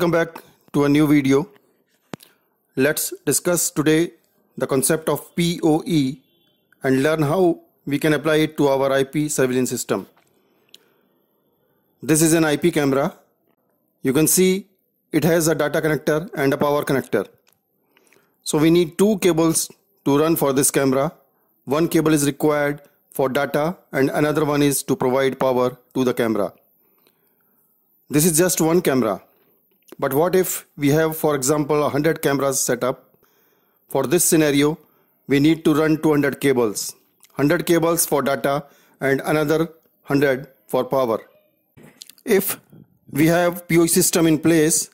welcome back to a new video let's discuss today the concept of POE and learn how we can apply it to our IP surveillance system this is an IP camera you can see it has a data connector and a power connector so we need two cables to run for this camera one cable is required for data and another one is to provide power to the camera this is just one camera but what if we have, for example, 100 cameras set up? For this scenario, we need to run 200 cables, 100 cables for data and another 100 for power. If we have POE system in place,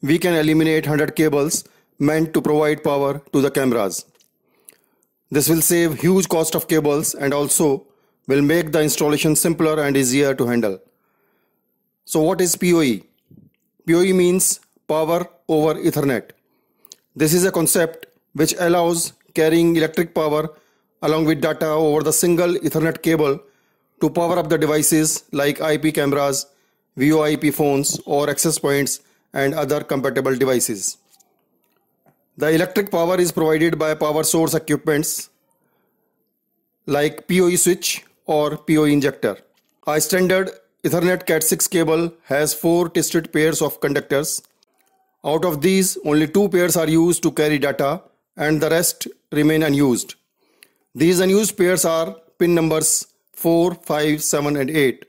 we can eliminate 100 cables meant to provide power to the cameras. This will save huge cost of cables and also will make the installation simpler and easier to handle. So what is POE? PoE means power over Ethernet. This is a concept which allows carrying electric power along with data over the single Ethernet cable to power up the devices like IP cameras, VoIP phones or access points and other compatible devices. The electric power is provided by power source equipments like PoE switch or PoE injector. A standard Ethernet Cat6 cable has 4 tested pairs of conductors. Out of these, only 2 pairs are used to carry data and the rest remain unused. These unused pairs are pin numbers 4, 5, 7 and 8.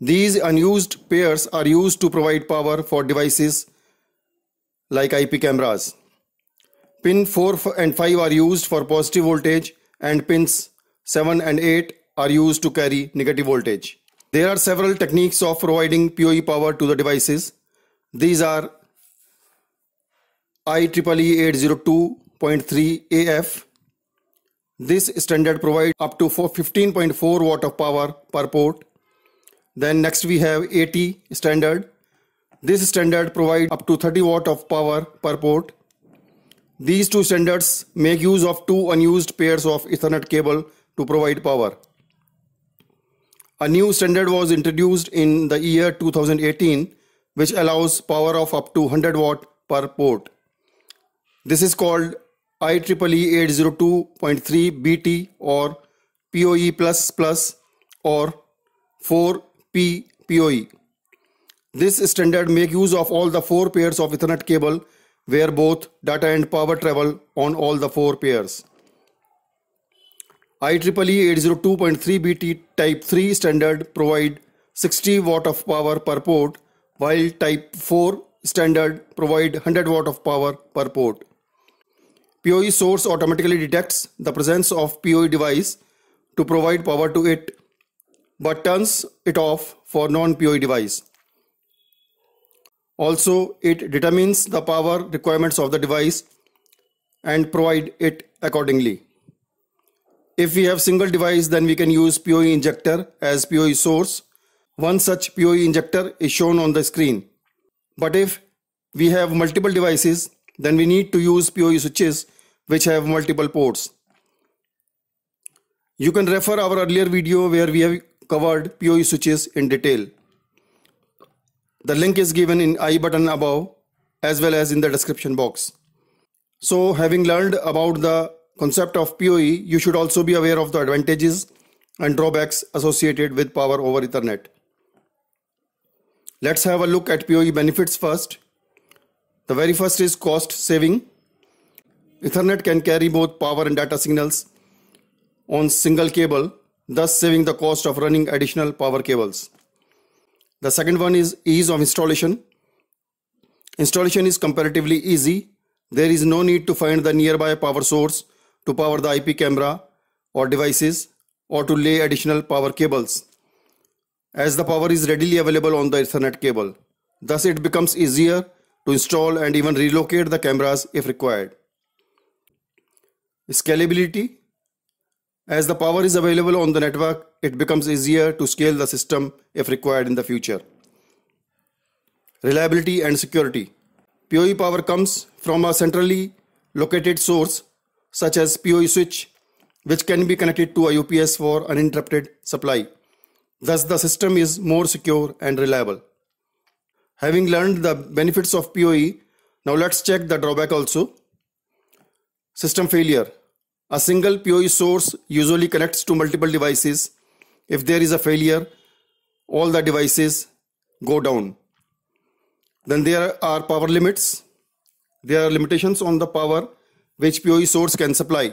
These unused pairs are used to provide power for devices like IP cameras. Pin 4 and 5 are used for positive voltage and pins 7 and 8 are used to carry negative voltage. There are several techniques of providing PoE power to the devices. These are IEEE 802.3 AF. This standard provides up to 15.4 watt of power per port. Then next we have AT standard. This standard provides up to 30 watt of power per port. These two standards make use of two unused pairs of Ethernet cable to provide power. A new standard was introduced in the year 2018 which allows power of up to 100 watt per port. This is called IEEE 802.3 BT or PoE++ or 4P PoE. This standard make use of all the four pairs of Ethernet cable where both data and power travel on all the four pairs. IEEE 802.3bt Type 3 standard provide 60 watt of power per port while Type 4 standard provide 100 watt of power per port. PoE source automatically detects the presence of PoE device to provide power to it but turns it off for non-PoE device. Also, it determines the power requirements of the device and provide it accordingly. If we have single device, then we can use PoE injector as PoE source. One such PoE injector is shown on the screen. But if we have multiple devices, then we need to use PoE switches which have multiple ports. You can refer our earlier video where we have covered PoE switches in detail. The link is given in I button above as well as in the description box. So having learned about the concept of PoE, you should also be aware of the advantages and drawbacks associated with power over Ethernet. Let's have a look at PoE benefits first. The very first is cost saving. Ethernet can carry both power and data signals on single cable, thus saving the cost of running additional power cables. The second one is ease of installation. Installation is comparatively easy. There is no need to find the nearby power source to power the IP camera or devices or to lay additional power cables as the power is readily available on the Ethernet cable. Thus it becomes easier to install and even relocate the cameras if required. Scalability As the power is available on the network, it becomes easier to scale the system if required in the future. Reliability and security PoE power comes from a centrally located source such as POE switch, which can be connected to a UPS for uninterrupted supply. Thus, the system is more secure and reliable. Having learned the benefits of POE, now let's check the drawback also. System failure. A single POE source usually connects to multiple devices. If there is a failure, all the devices go down. Then there are power limits. There are limitations on the power which PoE source can supply.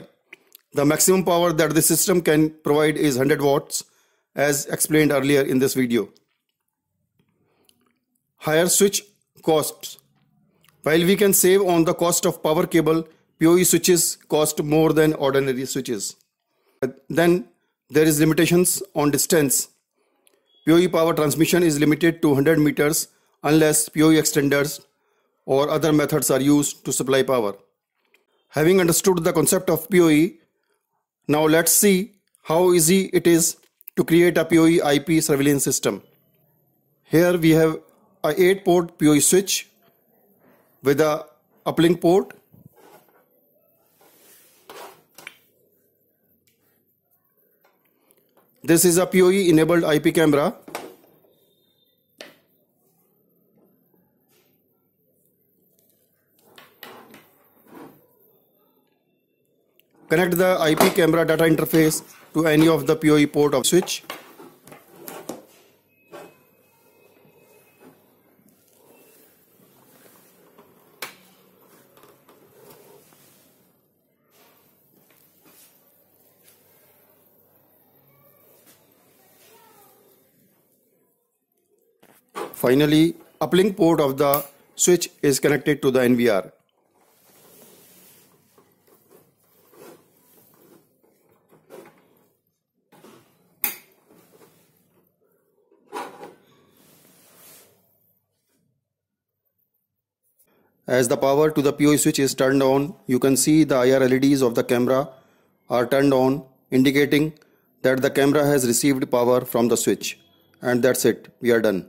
The maximum power that the system can provide is 100 watts as explained earlier in this video. Higher switch costs. While we can save on the cost of power cable, PoE switches cost more than ordinary switches. then there is limitations on distance. PoE power transmission is limited to 100 meters unless PoE extenders or other methods are used to supply power. Having understood the concept of PoE, now let's see how easy it is to create a PoE IP surveillance system. Here we have a 8 port PoE switch with a uplink port This is a PoE enabled IP camera the IP camera data interface to any of the PoE port of switch. Finally, uplink port of the switch is connected to the NVR. As the power to the POE switch is turned on, you can see the IR LEDs of the camera are turned on indicating that the camera has received power from the switch. And that's it, we are done.